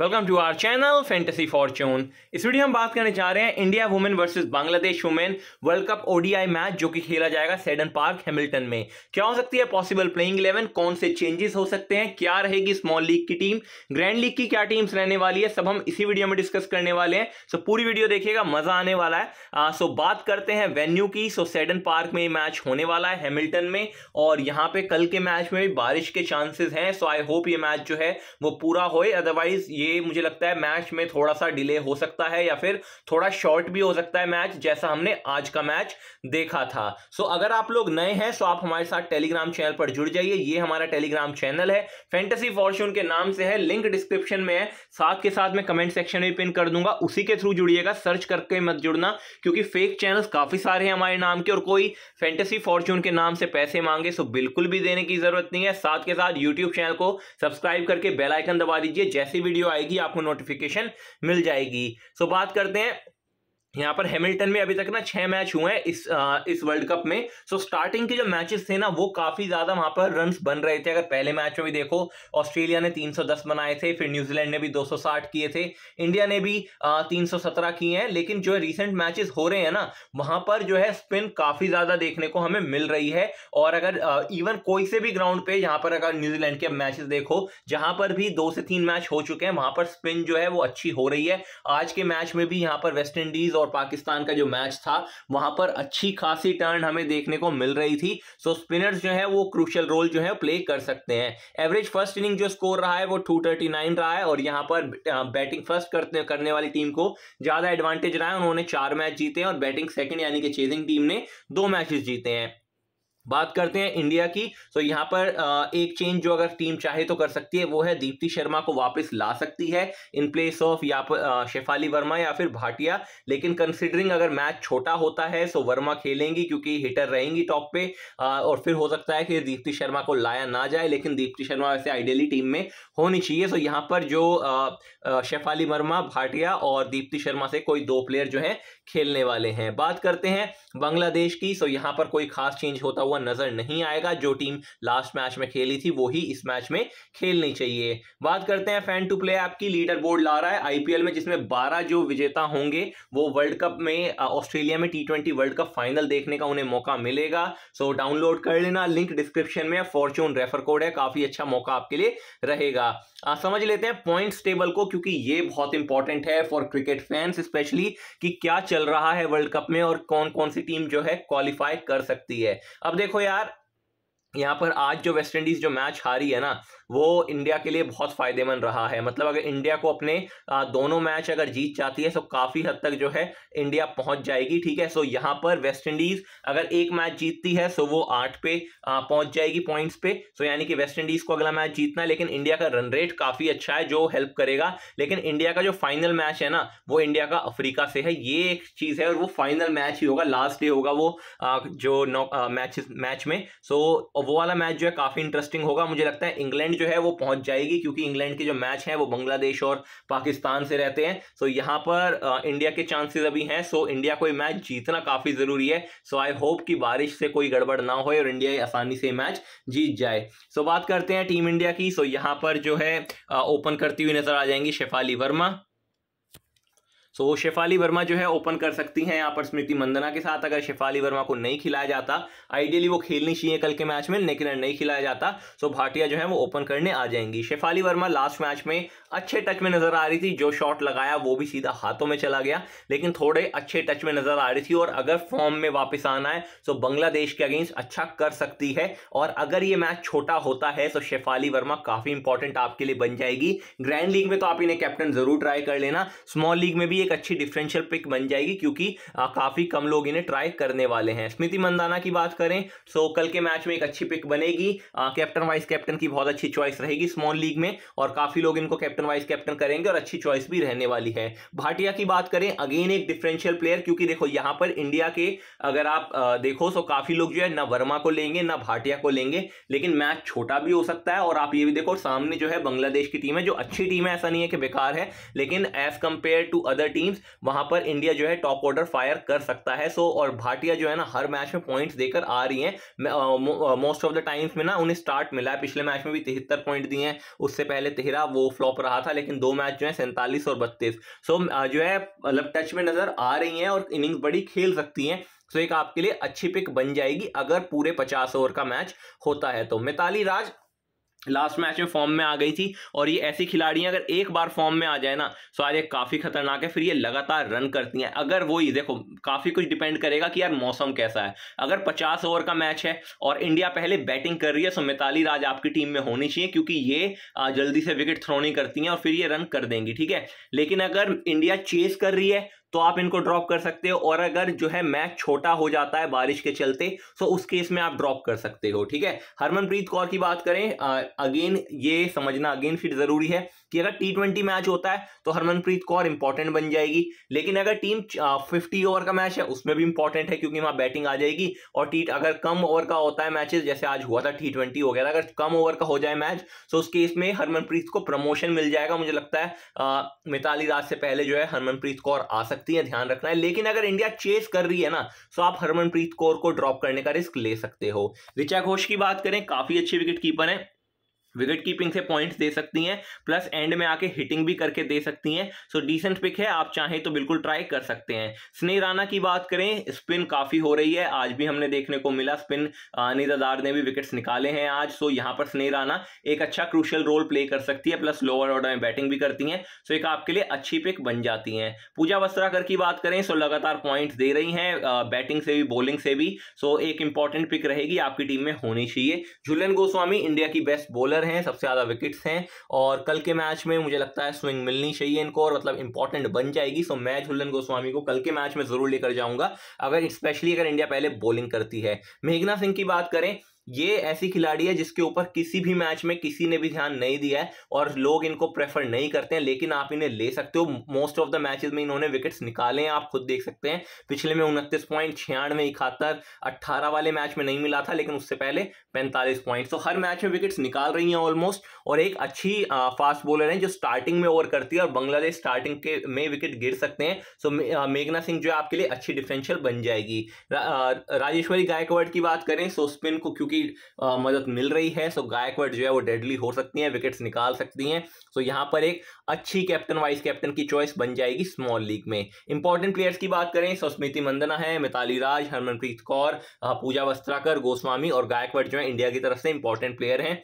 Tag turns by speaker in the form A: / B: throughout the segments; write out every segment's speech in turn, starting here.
A: welcome to our channel fantasy fortune इस video हम बात करने जा रहे हैं India women versus Bangladesh women World Cup ODI match जो कि खेला जाएगा सेडन पार्क हैमिल्टन में क्या हो सकती है पॉसिबल प्लेइंग इलेवन कौन से चेंजेस हो सकते हैं क्या रहेगी स्मॉल लीग की टीम ग्रैंड लीग की क्या टीम्स रहने वाली है सब हम इसी वीडियो में डिस्कस करने वाले हैं सो पूरी वीडियो देखिएगा मजा आने वाला है आ, सो बात करते हैं वेन्यू की सो सेडन पार्क में मैच होने वाला है हैमिल्टन में और यहाँ पे कल के मैच में भी बारिश के चांसेस हैं सो आई होप ये मैच जो है वो पूरा होए अदरवाइज ये ये मुझे लगता है मैच में थोड़ा सा डिले हो सकता है या फिर थोड़ा शॉर्ट भी हो सकता है मैच जैसा हमने आज का मैच देखा था सो so, अगर आप लोग नए हैं तो आप हमारे साथ टेलीग्राम चैनल पर जुड़ जाइए ये हमारा टेलीग्राम चैनल है फैंटेसी फॉर्च्यून के नाम से है लिंक डिस्क्रिप्शन में है साथ के साथ मैं कमेंट सेक्शन में पिन कर दूंगा उसी के थ्रू जुड़िएगा सर्च करके मत जुड़ना क्योंकि फेक चैनल्स काफ़ी सारे हैं हमारे नाम के और कोई फैंटेसी फॉर्च्यून के नाम से पैसे मांगे सो बिल्कुल भी देने की जरूरत नहीं है साथ के साथ यूट्यूब चैनल को सब्सक्राइब करके बेलाइकन दबा दीजिए जैसी वीडियो आएगी आपको नोटिफिकेशन मिल जाएगी सो बात करते हैं यहाँ पर हैमिल्टन में अभी तक ना छह मैच हुए हैं इस आ, इस वर्ल्ड कप में सो स्टार्टिंग के जो मैचेस थे ना वो काफी ज्यादा वहां पर रन बन रहे थे अगर पहले मैच में भी देखो ऑस्ट्रेलिया ने 310 बनाए थे फिर न्यूजीलैंड ने भी 260 किए थे इंडिया ने भी आ, 317 किए हैं लेकिन जो रिसेंट मैचेस हो रहे हैं ना वहां पर जो है स्पिन काफी ज्यादा देखने को हमें मिल रही है और अगर आ, इवन कोई से भी ग्राउंड पे यहाँ पर अगर न्यूजीलैंड के मैचेस देखो जहां पर भी दो से तीन मैच हो चुके हैं वहां पर स्पिन जो है वो अच्छी हो रही है आज के मैच में भी यहाँ पर वेस्ट इंडीज और और पाकिस्तान का जो मैच था वहां पर अच्छी खासी टर्न हमें देखने को मिल रही थी सो स्पिनर्स जो है वो क्रूशल रोल जो है प्ले कर सकते हैं एवरेज फर्स्ट इनिंग जो स्कोर रहा है वो टू रहा है और यहाँ पर बैटिंग फर्स्ट करते करने वाली टीम को ज्यादा एडवांटेज रहा है उन्होंने चार मैच जीते हैं और बैटिंग सेकंड यानी कि चेजिंग टीम ने दो मैचेस जीते हैं बात करते हैं इंडिया की तो यहाँ पर एक चेंज जो अगर टीम चाहे तो कर सकती है वो है दीप्ति शर्मा को वापस ला सकती है इन प्लेस ऑफ या पर शेफाली वर्मा या फिर भाटिया लेकिन कंसिडरिंग अगर मैच छोटा होता है सो वर्मा खेलेंगी क्योंकि हिटर रहेंगी टॉप पे और फिर हो सकता है कि दीप्ति शर्मा को लाया ना जाए लेकिन दीप्ति शर्मा वैसे आइडियली टीम में होनी चाहिए सो यहाँ पर जो शेफाली वर्मा भाटिया और दीप्ति शर्मा से कोई दो प्लेयर जो है खेलने वाले हैं बात करते हैं बांग्लादेश की सो यहाँ पर कोई खास चेंज होता हुआ हुआ नजर नहीं आएगा जो टीम लास्ट मैच में खेली थी वही इस मैच में खेलनी चाहिए बात करते हैं फैन टू प्ले आपकी लीडर बोर्ड ला रहा है आईपीएल में जिसमें 12 जो विजेता होंगे वो वर्ल्ड कप में ऑस्ट्रेलिया में टी वर्ल्ड कप फाइनल देखने का उन्हें मौका मिलेगा सो डाउनलोड कर लेना लिंक डिस्क्रिप्शन में फॉर्चून रेफर कोड है काफी अच्छा मौका आपके लिए रहेगा आ, समझ लेते हैं पॉइंट्स टेबल को क्योंकि ये बहुत इंपॉर्टेंट है फॉर क्रिकेट फैंस स्पेशली कि क्या चल रहा है वर्ल्ड कप में और कौन कौन सी टीम जो है क्वालिफाई कर सकती है अब देखो यार यहाँ पर आज जो वेस्ट इंडीज जो मैच हारी है ना वो इंडिया के लिए बहुत फ़ायदेमंद रहा है मतलब अगर इंडिया को अपने दोनों मैच अगर जीत जाती है तो काफ़ी हद तक जो है इंडिया पहुंच जाएगी ठीक है सो यहां पर वेस्ट इंडीज़ अगर एक मैच जीतती है सो वो आठ पे पहुंच जाएगी पॉइंट्स पे सो यानी कि वेस्ट इंडीज़ को अगला मैच जीतना है लेकिन इंडिया का रन रेट काफ़ी अच्छा है जो हेल्प करेगा लेकिन इंडिया का जो फाइनल मैच है ना वो इंडिया का अफ्रीका से है ये एक चीज़ है और वो फाइनल मैच ही होगा लास्ट डे होगा वो जो मैच मैच में सो वो वाला मैच जो है काफ़ी इंटरेस्टिंग होगा मुझे लगता है इंग्लैंड इंग्लैंड जो है वो पहुंच जाएगी क्योंकि इंग्लैंड के जो मैच हैं वो बांग्लादेश और पाकिस्तान से रहते हैं सो यहाँ पर इंडिया के चांसेस अभी हैं सो इंडिया को मैच जीतना काफ़ी ज़रूरी है सो आई होप कि बारिश से कोई गड़बड़ ना हो और इंडिया आसानी से मैच जीत जाए सो so, बात करते हैं टीम इंडिया की सो so, यहाँ पर जो है ओपन करती हुई नज़र आ जाएंगी शेफाली वर्मा सो so, शेफाली वर्मा जो है ओपन कर सकती हैं यहाँ पर स्मृति मंदना के साथ अगर शेफाली वर्मा को नहीं खिलाया जाता आइडियली वो खेलनी चाहिए कल के मैच में लेकिन नहीं खिलाया जाता सो so, भाटिया जो है वो ओपन करने आ जाएंगी शेफाली वर्मा लास्ट मैच में अच्छे टच में नजर आ रही थी जो शॉट लगाया वो भी सीधा हाथों में चला गया लेकिन थोड़े अच्छे टच में नजर आ रही थी और अगर फॉर्म में वापस आना है तो बांग्लादेश के अगेंस्ट अच्छा कर सकती है और अगर ये मैच छोटा होता है तो शेफाली वर्मा काफी इंपॉर्टेंट आपके लिए बन जाएगी ग्रैंड लीग में तो आप इन्हें कैप्टन जरूर ट्राई कर लेना स्मॉल लीग में भी एक अच्छी डिफरेंशियल पिक बन जाएगी क्योंकि काफ़ी कम लोग इन्हें ट्राई करने वाले हैं स्मृति मंदाना की बात करें तो कल के मैच में एक अच्छी पिक बनेगी कैप्टन वाइस कैप्टन की बहुत अच्छी चॉइस रहेगी स्मॉल लीग में और काफ़ी लोग इनको कैप्टन वाइस कैप्टन करेंगे और अच्छी चॉइस भी रहने वाली है भाटिया की बात करें अगेन एक डिफरेंशियल प्लेयर क्योंकि देखो यहां पर इंडिया के अगर आप देखो तो काफ़ी लोग जो है ना वर्मा को लेंगे ना भाटिया को लेंगे लेकिन मैच छोटा भी हो सकता है और आप ये भी देखो सामने जो है बांग्लादेश की टीम है जो अच्छी टीम है ऐसा नहीं है कि बेकार है लेकिन as compared to other teams वहां पर इंडिया जो है टॉप ऑर्डर फायर कर सकता है सो और भाटिया जो है ना हर मैच में पॉइंट्स देकर आ रही हैं मोस्ट ऑफ द टाइम्स में ना उन्हें स्टार्ट मिला है पिछले मैच में भी तिहत्तर पॉइंट दिए हैं उससे पहले तेहरा वो फ्लॉप रहा था लेकिन दो मैच जो है सैंतालीस और बत्तीस सो so, जो है मतलब टच में नजर आ रही हैं और इनिंग्स बड़ी खेल सकती हैं तो एक आपके लिए अच्छी पिक बन जाएगी अगर पूरे पचास ओवर का मैच होता है तो मिताली राज लास्ट मैच में फॉर्म में आ गई थी और ये ऐसी खिलाड़ी अगर एक बार फॉर्म में आ जाए ना तो आज ये काफ़ी खतरनाक है फिर ये लगातार रन करती हैं अगर वो ही देखो काफ़ी कुछ डिपेंड करेगा कि यार मौसम कैसा है अगर 50 ओवर का मैच है और इंडिया पहले बैटिंग कर रही है तो मिताली राज आपकी टीम में होनी चाहिए क्योंकि ये जल्दी से विकेट थ्रो नहीं करती हैं और फिर ये रन कर देंगी ठीक है लेकिन अगर इंडिया चेस कर रही है तो आप इनको ड्रॉप कर सकते हो और अगर जो है मैच छोटा हो जाता है बारिश के चलते तो उस केस में आप ड्रॉप कर सकते हो ठीक है हरमनप्रीत कौर की बात करें अगेन ये समझना अगेन फिर जरूरी है कि अगर टी ट्वेंटी मैच होता है तो हरमनप्रीत कौर इंपॉर्टेंट बन जाएगी लेकिन अगर टीम फिफ्टी ओवर का मैच है उसमें भी इंपॉर्टेंट है क्योंकि वहां बैटिंग आ जाएगी और टी अगर कम ओवर का होता है मैचेस जैसे आज हुआ था टी ट्वेंटी हो गया अगर कम ओवर का हो जाए मैच तो उस केस में हरमनप्रीत को प्रमोशन मिल जाएगा मुझे लगता है मिताली राज से पहले जो है हरमनप्रीत कौर आ सकती सकती है ध्यान रखना है लेकिन अगर इंडिया चेस कर रही है ना तो आप हरमनप्रीत कौर को ड्रॉप करने का रिस्क ले सकते हो ऋचा घोष की बात करें काफी अच्छे विकेट कीपर है विकेट कीपिंग से पॉइंट्स दे सकती हैं प्लस एंड में आके हिटिंग भी करके दे सकती हैं सो डिसेंट पिक है आप चाहें तो बिल्कुल ट्राई कर सकते हैं स्नेह राणा की बात करें स्पिन काफ़ी हो रही है आज भी हमने देखने को मिला स्पिन निदादार ने भी विकेट्स निकाले हैं आज सो यहाँ पर स्नेह राणा एक अच्छा क्रूशल रोल प्ले कर सकती है प्लस लोअर ऑर्डर में बैटिंग भी करती हैं सो एक आपके लिए अच्छी पिक बन जाती हैं पूजा वस्त्राकर की बात करें सो लगातार पॉइंट्स दे रही हैं बैटिंग से भी बॉलिंग से भी सो एक इंपॉर्टेंट पिक रहेगी आपकी टीम में होनी चाहिए झुलन गोस्वामी इंडिया की बेस्ट बॉलर बॉलर हैं सबसे ज़्यादा विकेट्स हैं और कल के मैच में मुझे लगता है स्विंग मिलनी चाहिए इनको और मतलब इंपॉर्टेंट बन जाएगी सो मैं झुल्लन गोस्वामी को कल के मैच में ज़रूर लेकर जाऊंगा अगर स्पेशली अगर इंडिया पहले बॉलिंग करती है मेघना सिंह की बात करें ये ऐसी खिलाड़ी है जिसके ऊपर किसी भी मैच में किसी ने भी ध्यान नहीं दिया है और लोग इनको प्रेफर नहीं करते हैं लेकिन आप इन्हें ले सकते हो मोस्ट ऑफ द मैचेस में इन्होंने विकेट्स निकाले हैं आप खुद देख सकते हैं पिछले में उनतीस पॉइंट छियानवे इकहत्तर अट्ठारह वाले मैच में नहीं मिला था लेकिन उससे पहले पैंतालीस पॉइंट तो हर मैच में विकेट्स निकाल रही हैं ऑलमोस्ट और एक अच्छी फास्ट बॉलर है जो स्टार्टिंग में ओवर करती है और बांग्लादेश स्टार्टिंग के में विकेट गिर सकते हैं सो मेघना सिंह जो है आपके लिए अच्छी डिफेंशियल बन जाएगी राजेश्वरी गायकवाड़ की बात करें सो स्पिन को क्योंकि उनकी आ, मदद मिल रही है सो गायकवाड़ जो है वो डेडली हो सकती हैं विकेट्स निकाल सकती हैं सो यहाँ पर एक अच्छी कैप्टन वाइस कैप्टन की चॉइस बन जाएगी स्मॉल लीग में इंपॉर्टेंट प्लेयर्स की बात करें सो स्मृति मंदना है मिताली राज हरमनप्रीत कौर पूजा वस्त्राकर गोस्वामी और गायकवाड़ जो है इंडिया की तरफ से इंपॉर्टेंट प्लेयर हैं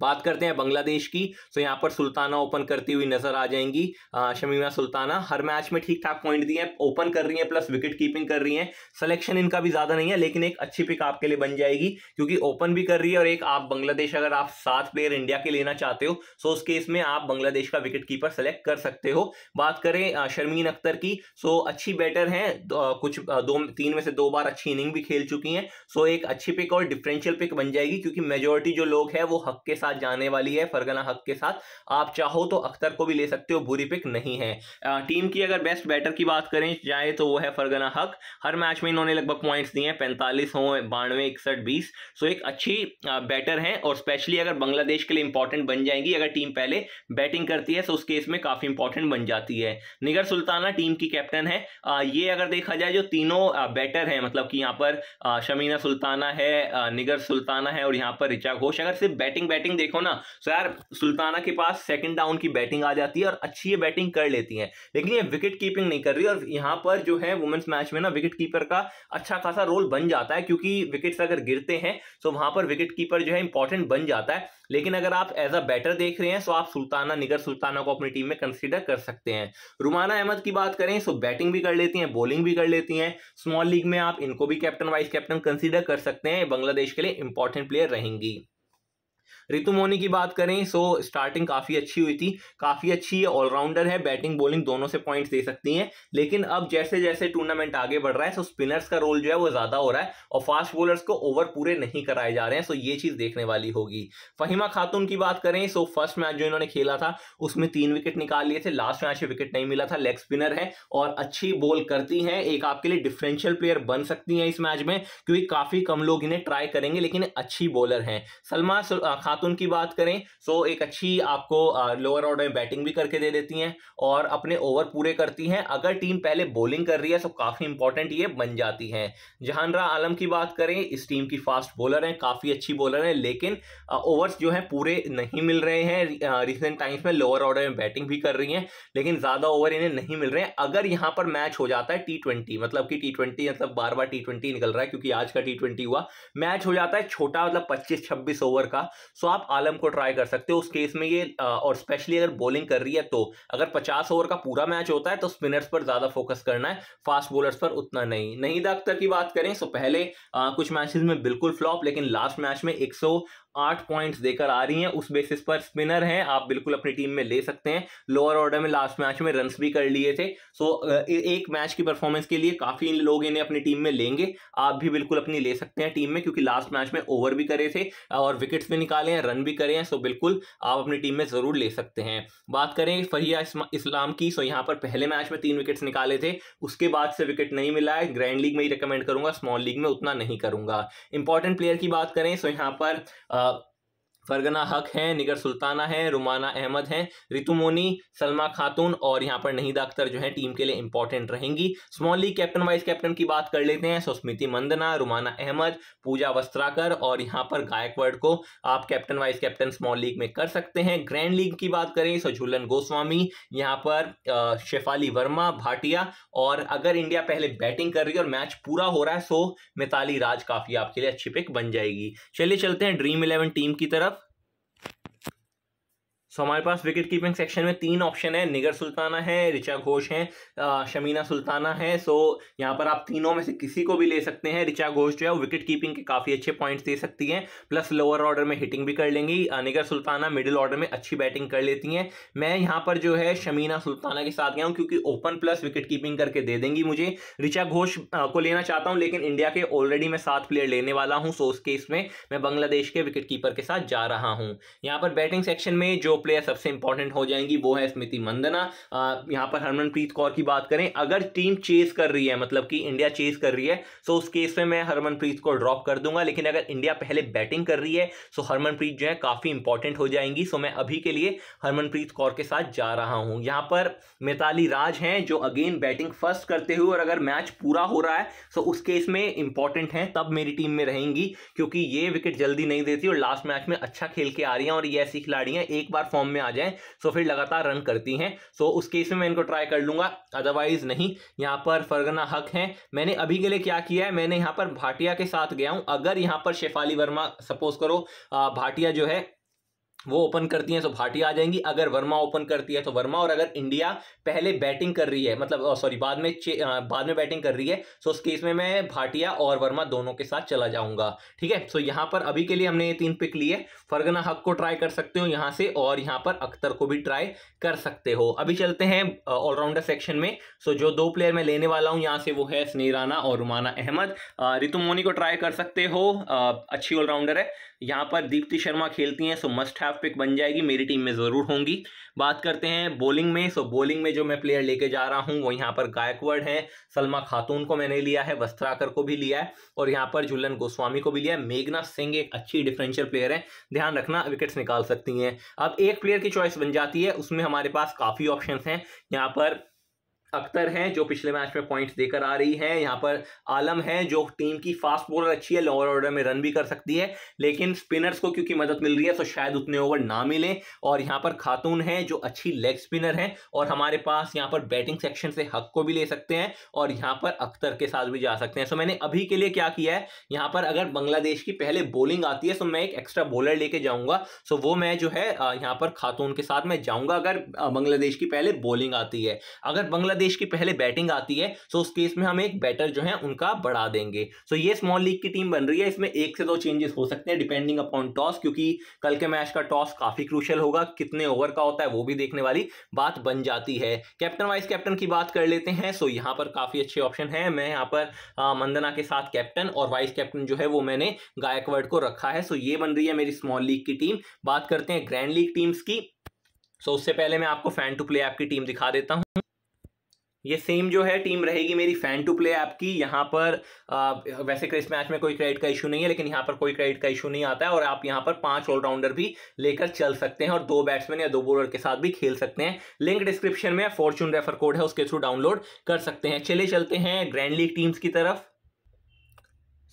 A: बात करते हैं बांग्लादेश की तो यहाँ पर सुल्ताना ओपन करती हुई नजर आ जाएंगी शमीमा सुल्ताना हर मैच में ठीक ठाक पॉइंट दिए हैं ओपन कर रही हैं प्लस विकेट कीपिंग कर रही हैं सिलेक्शन इनका भी ज़्यादा नहीं है लेकिन एक अच्छी पिक आपके लिए बन जाएगी क्योंकि ओपन भी कर रही है और एक आप बांग्लादेश अगर आप सात प्लेयर इंडिया के लेना चाहते हो सो उस केस में आप बांग्लादेश का विकेट कीपर सेलेक्ट कर सकते हो बात करें शर्मीन अख्तर की सो अच्छी बैटर है कुछ दो तीन में से दो बार अच्छी इनिंग भी खेल चुकी हैं सो एक अच्छी पिक और डिफरेंशियल पिक बन जाएगी क्योंकि मेजोरिटी जो लोग हैं वो हक के साथ जाने वाली है फरगना हक के साथ आप चाहो तो अख्तर को भी ले सकते हो बुरी पिक नहीं है टीम की अगर बेस्ट बैटर की बात करें जाए तो वो है फरगना हक हर मैच में इन्होंने लगभग पॉइंट्स दिए हैं पैंतालीस हों बानवे इकसठ बीस सो एक अच्छी बैटर हैं और स्पेशली अगर बांग्लादेश के लिए इंपॉर्टेंट बन जाएंगी अगर टीम पहले बैटिंग करती है तो उस केस में काफ़ी इंपॉर्टेंट बन जाती है निगर सुल्ताना टीम की कैप्टन है ये अगर देखा जाए जो तीनों बैटर हैं मतलब कि यहाँ पर शमीना सुल्ताना है निगर सुल्ताना है और यहाँ पर रिचा घोष अगर सिर्फ बैटिंग बैटिंग बैटिंग देखो ना तो यार सुल्ताना के पास सेकंड डाउन की बैटिंग आ जाती है और अच्छी ये बैटिंग कर लेती है लेकिन ये विकेट कीपिंग नहीं कर रही और यहाँ पर जो है वुमेंस मैच में ना विकेट कीपर का अच्छा खासा रोल बन जाता है क्योंकि विकेट्स अगर गिरते हैं तो वहाँ पर विकेट कीपर जो है इंपॉर्टेंट बन जाता है लेकिन अगर आप एज अ बैटर देख रहे हैं तो आप सुल्ताना निगर सुल्ताना को अपनी टीम में कंसिडर कर सकते हैं रुमाना अहमद की बात करें तो बैटिंग भी कर लेती हैं बॉलिंग भी कर लेती हैं स्मॉल लीग में आप इनको भी कैप्टन वाइस कैप्टन कंसिडर कर सकते हैं बांग्लादेश के लिए इंपॉर्टेंट प्लेयर रहेंगी रितु मोनी की बात करें सो स्टार्टिंग काफ़ी अच्छी हुई थी काफ़ी अच्छी है ऑलराउंडर है बैटिंग बॉलिंग दोनों से पॉइंट्स दे सकती हैं लेकिन अब जैसे जैसे टूर्नामेंट आगे बढ़ रहा है सो स्पिनर्स का रोल जो है वो ज़्यादा हो रहा है और फास्ट बॉलर्स को ओवर पूरे नहीं कराए जा रहे हैं सो ये चीज़ देखने वाली होगी फहीमा खातून की बात करें सो फर्स्ट मैच जो इन्होंने खेला था उसमें तीन विकेट निकाल लिए थे लास्ट मैच में विकेट नहीं मिला था लेग स्पिनर है और अच्छी बॉल करती हैं एक आपके लिए डिफरेंशियल प्लेयर बन सकती हैं इस मैच में क्योंकि काफ़ी कम लोग इन्हें ट्राई करेंगे लेकिन अच्छी बॉलर हैं सलमा खातून की बात करें सो एक अच्छी आपको लोअर ऑर्डर में बैटिंग भी करके दे देती हैं और अपने ओवर पूरे करती हैं अगर टीम पहले बॉलिंग कर रही है तो काफ़ी इंपॉर्टेंट ये बन जाती हैं जहानरा आलम की बात करें इस टीम की फास्ट बॉलर हैं काफ़ी अच्छी बॉलर हैं लेकिन ओवर्स जो हैं पूरे नहीं मिल रहे हैं रिसेंट टाइम्स में लोअर ऑर्डर में बैटिंग भी कर रही हैं लेकिन ज़्यादा ओवर इन्हें नहीं मिल रहे हैं अगर यहाँ पर मैच हो जाता है टी मतलब कि टी मतलब बार बार टी निकल रहा है क्योंकि आज का टी हुआ मैच हो जाता है छोटा मतलब पच्चीस छब्बीस ओवर का सो आप आलम को ट्राई कर सकते हो उस केस में ये और स्पेशली अगर बॉलिंग कर रही है तो अगर पचास ओवर का पूरा मैच होता है तो स्पिनर्स पर ज़्यादा फोकस करना है फास्ट बॉलर्स पर उतना नहीं नहीं अख्तर की बात करें सो पहले आ, कुछ मैचेस में बिल्कुल फ्लॉप लेकिन लास्ट मैच में एक आठ पॉइंट्स देकर आ रही हैं उस बेसिस पर स्पिनर हैं आप बिल्कुल अपनी टीम में ले सकते हैं लोअर ऑर्डर में लास्ट मैच में रन्स भी कर लिए थे सो एक मैच की परफॉर्मेंस के लिए काफ़ी लोग इन्हें अपनी टीम में लेंगे आप भी बिल्कुल अपनी ले सकते हैं टीम में क्योंकि लास्ट मैच में ओवर भी करे थे और विकेट्स भी निकाले हैं रन भी करे हैं सो बिल्कुल आप अपनी टीम में ज़रूर ले सकते हैं बात करें फरिया इस्लाम की सो यहाँ पर पहले मैच में तीन विकेट्स निकाले थे उसके बाद से विकेट नहीं मिला है ग्रैंड लीग में ही रिकमेंड करूंगा स्मॉल लीग में उतना नहीं करूंगा इंपॉर्टेंट प्लेयर की बात करें सो यहाँ पर फरगना हक हैं निगर सुल्ताना हैं रुमाना अहमद हैं रितुमोनी सलमा खातून और यहाँ पर नहीं अख्तर जो है टीम के लिए इंपॉर्टेंट रहेंगी small league captain vice captain की बात कर लेते हैं सुस्मिति मंदना रुमाना अहमद पूजा वस्त्राकर और यहाँ पर गायकवर्ड को आप captain vice captain small league में कर सकते हैं ग्रैंड लीग की बात करें सो तो झूलन गोस्वामी यहाँ पर शेफाली वर्मा भाटिया और अगर इंडिया पहले बैटिंग कर रही है और मैच पूरा हो रहा है सो मिताली राज काफी आपके लिए अच्छी पिक बन जाएगी चलिए चलते हैं ड्रीम इलेवन टीम की तरफ सो so, हमारे पास विकेट कीपिंग सेक्शन में तीन ऑप्शन है निगर सुल्ताना है ऋचा घोष है शमीना सुल्ताना है सो so, यहाँ पर आप तीनों में से किसी को भी ले सकते हैं ऋचा घोष जो है वो विकेट कीपिंग के काफ़ी अच्छे पॉइंट्स दे सकती हैं प्लस लोअर ऑर्डर में हिटिंग भी कर लेंगी निगर सुल्ताना मिडिल ऑर्डर में अच्छी बैटिंग कर लेती हैं मैं यहाँ पर जो है शमीना सुल्ताना के साथ गया हूँ क्योंकि ओपन प्लस विकेट कीपिंग करके दे देंगी मुझे ऋचा घोष को लेना चाहता हूँ लेकिन इंडिया के ऑलरेडी मैं सात प्लेयर लेने वाला हूँ सो उस केस में मैं बांग्लादेश के विकेट कीपर के साथ जा रहा हूँ यहाँ पर बैटिंग सेक्शन में जो प्लेयर सबसे इंपॉर्टेंट हो जाएंगी वो है स्मृति मंदना यहाँ पर हरमनप्रीत कौर की बात करें अगर टीम चेस कर रही है मतलब कि इंडिया चेस कर रही है सो उस केस में मैं हरमनप्रीत को ड्रॉप कर दूंगा लेकिन अगर इंडिया पहले बैटिंग कर रही है सो हरमनप्रीत जो है काफ़ी इंपॉर्टेंट हो जाएंगी सो मैं अभी के लिए हरमनप्रीत कौर के साथ जा रहा हूँ यहाँ पर मिताली राज हैं जो अगेन बैटिंग फर्स्ट करते हुए और अगर मैच पूरा हो रहा है सो उस केस में इंपॉर्टेंट हैं तब मेरी टीम में रहेंगी क्योंकि ये विकेट जल्दी नहीं देती और लास्ट मैच में अच्छा खेल के आ रही हैं और ये ऐसी खिलाड़ी हैं एक बार फॉर्म में आ जाएं सो फिर लगातार रन करती हैं सो उस केस में मैं इनको ट्राई कर लूँगा अदरवाइज़ नहीं यहाँ पर फरगना हक है मैंने अभी के लिए क्या किया है मैंने यहाँ पर भाटिया के साथ गया हूँ अगर यहाँ पर शेफाली वर्मा सपोज करो भाटिया जो है वो ओपन करती हैं तो भाटिया आ जाएंगी अगर वर्मा ओपन करती है तो वर्मा और अगर इंडिया पहले बैटिंग कर रही है मतलब सॉरी बाद में बाद में बैटिंग कर रही है सो उस केस में मैं भाटिया और वर्मा दोनों के साथ चला जाऊंगा ठीक है सो यहाँ पर अभी के लिए हमने ये तीन पिक लिए फरगना हक को ट्राई कर सकते हो यहाँ से और यहाँ पर अख्तर को भी ट्राई कर सकते हो अभी चलते हैं ऑलराउंडर सेक्शन में सो जो दो प्लेयर मैं लेने वाला हूँ यहाँ से वो है स्नेह राना और रुमाना अहमद रितु मोनी को ट्राई कर सकते हो अच्छी ऑलराउंडर है यहाँ पर दीप्ति शर्मा खेलती हैं सो मस्ट हैव पिक बन जाएगी मेरी टीम में ज़रूर होंगी बात करते हैं बॉलिंग में सो बॉलिंग में जो मैं प्लेयर लेके जा रहा हूँ वो यहाँ पर गायकवाड़ हैं सलमा खातून को मैंने लिया है वस्त्राकर को भी लिया है और यहाँ पर झुल्लन गोस्वामी को भी लिया है मेघना सिंह एक अच्छी डिफरेंशियल प्लेयर है ध्यान रखना विकेट्स निकाल सकती हैं अब एक प्लेयर की चॉइस बन जाती है उसमें हमारे पास काफ़ी ऑप्शन हैं यहाँ पर अख्तर हैं जो पिछले मैच में पॉइंट्स देकर आ रही हैं यहाँ पर आलम हैं जो टीम की फास्ट बॉलर अच्छी है लोअर ऑर्डर में रन भी कर सकती है लेकिन स्पिनर्स को क्योंकि मदद मिल रही है तो शायद उतने ओवर ना मिले और यहाँ पर खातून हैं जो अच्छी लेग स्पिनर हैं और हमारे पास यहाँ पर बैटिंग सेक्शन से हक को भी ले सकते हैं और यहाँ पर अख्तर के साथ भी जा सकते हैं सो मैंने अभी के लिए क्या किया है यहाँ पर अगर बांग्लादेश की पहले बॉलिंग आती है सो तो मैं एक एक्स्ट्रा बॉलर लेके जाऊँगा सो वो मैं जो है यहाँ पर खातून के साथ मैं जाऊँगा अगर बांग्लादेश की पहले बॉलिंग आती है अगर बांग्लादेश बांग्लादेश की पहले बैटिंग आती है सो उस केस में हम एक बैटर जो है उनका बढ़ा देंगे सो ये स्मॉल लीग की टीम बन रही है इसमें एक से दो चेंजेस हो सकते हैं डिपेंडिंग अपॉन टॉस क्योंकि कल के मैच का टॉस काफी क्रूशल होगा कितने ओवर का होता है वो भी देखने वाली बात बन जाती है कैप्टन वाइस कैप्टन की बात कर लेते हैं सो यहाँ पर काफी अच्छे ऑप्शन है मैं यहाँ पर मंदना के साथ कैप्टन और वाइस कैप्टन जो है वो मैंने गायकवर्ड को रखा है सो ये बन रही है मेरी स्मॉल लीग की टीम बात करते हैं ग्रैंड लीग टीम्स की सो उससे पहले मैं आपको फैन टू प्ले ऐप की टीम दिखा देता हूँ ये सेम जो है टीम रहेगी मेरी फैन टू प्ले ऐप की यहाँ पर आ, वैसे क्रिस मैच में कोई क्रेडिट का इशू नहीं है लेकिन यहाँ पर कोई क्रेडिट का इशू नहीं आता है और आप यहाँ पर पांच ऑलराउंडर भी लेकर चल सकते हैं और दो बैट्समैन या दो बॉलर के साथ भी खेल सकते हैं लिंक डिस्क्रिप्शन में फॉर्चून रेफर कोड है उसके थ्रू डाउनलोड कर सकते हैं चले चलते हैं ग्रैंड लीग टीम्स की तरफ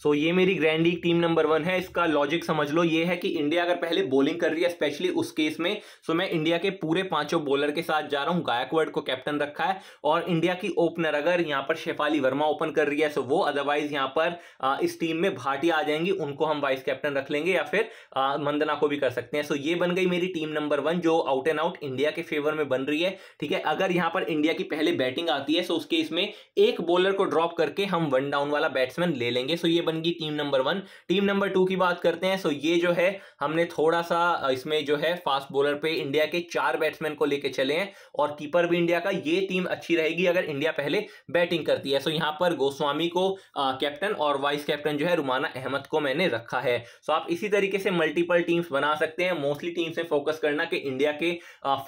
A: सो ये मेरी grand league team number one है इसका लॉजिक समझ लो ये है कि इंडिया अगर पहले बॉलिंग कर रही है स्पेशली उस केस में सो मैं इंडिया के पूरे पांचों बॉलर के साथ जा रहा हूँ गायकवर्ड को कैप्टन रखा है और इंडिया की ओपनर अगर यहाँ पर शेफाली वर्मा ओपन कर रही है सो वो अदरवाइज यहाँ पर इस टीम में भाटी आ जाएंगी उनको हम वाइस कैप्टन रख लेंगे या फिर मंदना को भी कर सकते हैं सो ये बन गई मेरी टीम नंबर वन जो आउट एंड आउट इंडिया के फेवर में बन रही है ठीक है अगर यहाँ पर इंडिया की पहले बैटिंग आती है सो उस केस में एक बॉलर को ड्रॉप करके हम वन डाउन वाला बैट्समैन ले लेंगे सो ये बन गई team number one team number two की बात करते हैं सो ये जो है हमने थोड़ा सा इसमें जो है फास्ट बॉलर पे इंडिया के चार बैट्समैन को लेके चले हैं और कीपर भी इंडिया का ये टीम अच्छी रहेगी अगर इंडिया पहले बैटिंग करती है सो यहाँ पर गोस्वामी को कैप्टन और वाइस कैप्टन जो है रुमाना अहमद को मैंने रखा है सो आप इसी तरीके से मल्टीपल टीम्स बना सकते हैं मोस्टली टीम्स में फोकस करना कि इंडिया के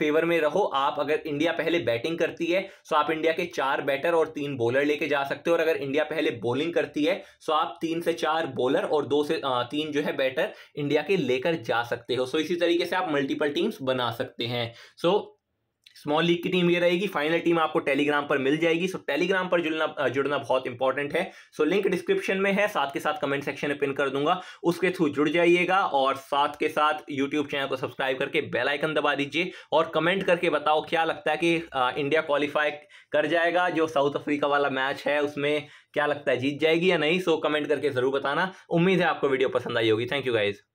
A: फेवर में रहो आप अगर इंडिया पहले बैटिंग करती है सो आप इंडिया के चार बैटर और तीन बॉलर लेके जा सकते हो और अगर इंडिया पहले बॉलिंग करती है सो आप तीन तीन से चार बॉलर और दो से तीन जो है बैटर इंडिया के लेकर जा सकते हो सो इसी तरीके से आप मल्टीपल टीम्स बना सकते हैं सो स्मॉल लीग की टीम ये रहेगी फाइनल टीम आपको टेलीग्राम पर मिल जाएगी सो टेलीग्राम पर जुड़ना जुड़ना बहुत इंपॉर्टेंट है सो लिंक डिस्क्रिप्शन में है साथ के साथ कमेंट सेक्शन में पिन कर दूंगा उसके थ्रू जुड़ जाइएगा और साथ के साथ यूट्यूब चैनल को सब्सक्राइब करके बेल आइकन दबा दीजिए और कमेंट करके बताओ क्या लगता है कि आ, इंडिया क्वालिफाई कर जाएगा जो साउथ अफ्रीका वाला मैच है उसमें क्या लगता है जीत जाएगी या नहीं सो कमेंट करके जरूर बताना उम्मीद है आपको वीडियो पसंद आई होगी थैंक यू गाइज़